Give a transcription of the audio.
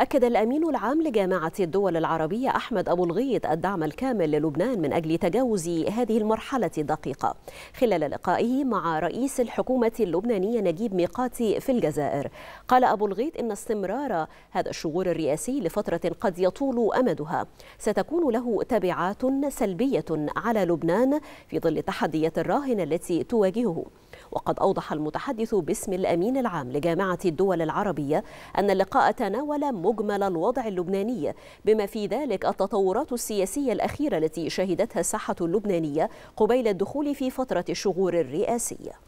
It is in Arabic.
أكد الأمين العام لجامعة الدول العربية أحمد أبو الغيط الدعم الكامل للبنان من أجل تجاوز هذه المرحلة الدقيقة خلال لقائه مع رئيس الحكومة اللبنانية نجيب ميقاتي في الجزائر قال أبو الغيط إن استمرار هذا الشغور الرئاسي لفترة قد يطول أمدها ستكون له تبعات سلبية على لبنان في ظل التحديات الراهنة التي تواجهه وقد أوضح المتحدث باسم الأمين العام لجامعة الدول العربية أن اللقاء تناول مجمل الوضع اللبناني بما في ذلك التطورات السياسية الأخيرة التي شهدتها الساحة اللبنانية قبيل الدخول في فترة الشغور الرئاسية